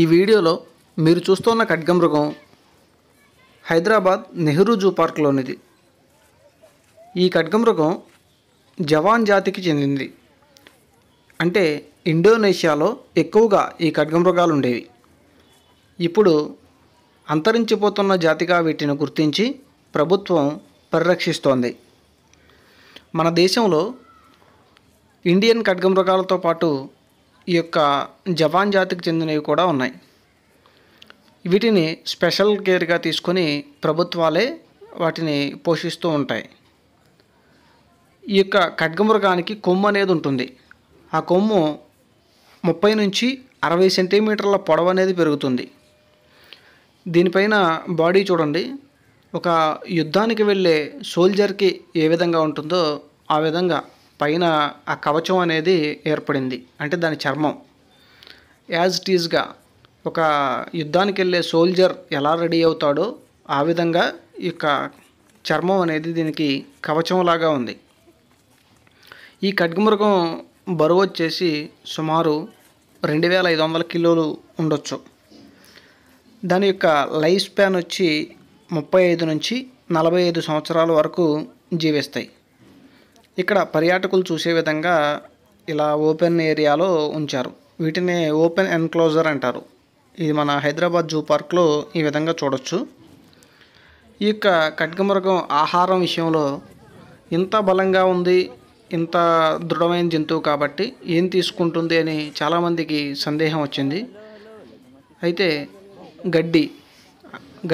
ఈ వీడియోలో మీరు చూస్తున్న ఖడ్గమృగం హైదరాబాద్ నెహ్రూ జూ పార్క్లోనిది ఈ ఖడ్గమృగం జవాన్ జాతికి చెందింది అంటే ఇండోనేషియాలో ఎక్కువగా ఈ ఖడ్గమృగాలు ఉండేవి ఇప్పుడు అంతరించిపోతున్న జాతిగా వీటిని గుర్తించి ప్రభుత్వం పరిరక్షిస్తోంది మన దేశంలో ఇండియన్ ఖడ్గమృగాలతో పాటు ఈ యొక్క జవాన్ జాతికి చెందినవి కూడా ఉన్నాయి వీటిని స్పెషల్ కేర్గా తీసుకొని ప్రభుత్వాలే వాటిని పోషిస్తూ ఉంటాయి ఈ యొక్క ఖడ్గమృగానికి కొమ్ము అనేది ఉంటుంది ఆ కొమ్ము ముప్పై నుంచి అరవై సెంటీమీటర్ల పొడవు అనేది పెరుగుతుంది దీనిపైన బాడీ చూడండి ఒక యుద్ధానికి వెళ్ళే సోల్జర్కి ఏ విధంగా ఉంటుందో ఆ విధంగా పైన ఆ కవచం అనేది ఏర్పడింది అంటే దాని చర్మం యాజ్ ఇట్ ఈజ్గా ఒక యుద్ధానికి వెళ్ళే సోల్జర్ ఎలా రెడీ అవుతాడో ఆ విధంగా ఈ యొక్క చర్మం అనేది దీనికి కవచంలాగా ఉంది ఈ ఖడ్గమృగం బరువు వచ్చేసి సుమారు రెండు వేల ఐదు వందల కిలోలు ఉండొచ్చు దాని యొక్క లైఫ్ స్పాన్ వచ్చి ముప్పై ఐదు నుంచి నలభై ఐదు సంవత్సరాల వరకు జీవిస్తాయి ఇక్కడ పర్యాటకులు చూసే విధంగా ఇలా ఓపెన్ ఏరియాలో ఉంచారు వీటిని ఓపెన్ ఎన్క్లోజర్ అంటారు ఇది మన హైదరాబాద్ జూ పార్క్లో ఈ విధంగా చూడొచ్చు ఈ యొక్క ఖడ్గమృగం ఆహారం విషయంలో ఇంత బలంగా ఉంది ఇంత దృఢమైన జంతువు కాబట్టి ఏం తీసుకుంటుంది అని చాలామందికి సందేహం వచ్చింది అయితే గడ్డి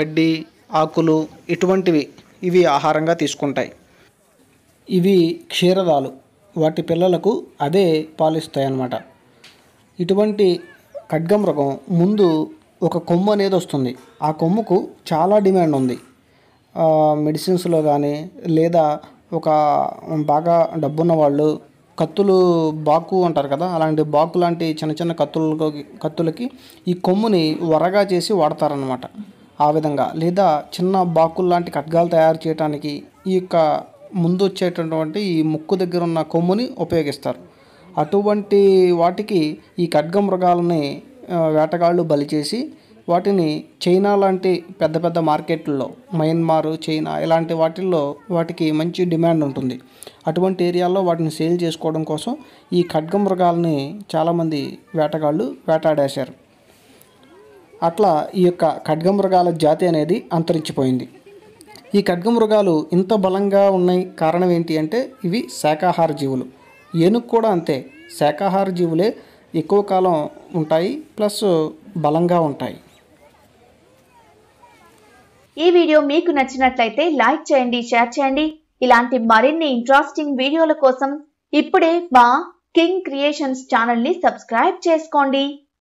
గడ్డి ఆకులు ఇటువంటివి ఇవి ఆహారంగా తీసుకుంటాయి ఇవి క్షీరదాలు వాటి పిల్లలకు అదే పాలిస్తాయి అన్నమాట ఇటువంటి ఖడ్గమృగం ముందు ఒక కొమ్ము అనేది వస్తుంది ఆ కొమ్ముకు చాలా డిమాండ్ ఉంది మెడిసిన్స్లో కానీ లేదా ఒక బాగా డబ్బున్న వాళ్ళు కత్తులు బాకు అంటారు కదా అలాంటి బాకు లాంటి చిన్న చిన్న కత్తులకు కత్తులకి ఈ కొమ్ముని వరగా చేసి వాడతారనమాట ఆ విధంగా లేదా చిన్న బాకుల్లాంటి లాంటి ఖడ్గాలు తయారు చేయడానికి ఈ యొక్క ముందు వచ్చేటటువంటి ఈ ముక్కు దగ్గర ఉన్న కొమ్ముని ఉపయోగిస్తారు అటువంటి వాటికి ఈ ఖడ్గమృగాలని వేటగాళ్ళు బలి చేసి వాటిని చైనా లాంటి పెద్ద పెద్ద మార్కెట్లలో మయన్మార్ చైనా ఇలాంటి వాటిల్లో వాటికి మంచి డిమాండ్ ఉంటుంది అటువంటి ఏరియాల్లో వాటిని సేల్ చేసుకోవడం కోసం ఈ ఖడ్గమృగాలని చాలామంది వేటగాళ్ళు వేటాడేశారు అట్లా ఈ యొక్క ఖడ్గమృగాల జాతి అనేది అంతరించిపోయింది ఈ ఖడ్గమృగాలు ఇంత బలంగా ఉన్నాయి కారణం ఏంటి అంటే ఇవి శాకాహార జీవులు ఏనుగు కూడా అంతే శాకాహార జీవులే ఎక్కువ కాలం ఉంటాయి ప్లస్ బలంగా ఉంటాయి ఈ వీడియో మీకు నచ్చినట్లయితే లైక్ చేయండి షేర్ చేయండి ఇలాంటి మరిన్ని ఇంట్రెస్టింగ్ వీడియోల కోసం ఇప్పుడే మా కింగ్ క్రియేషన్స్ ఛానల్ని సబ్స్క్రైబ్ చేసుకోండి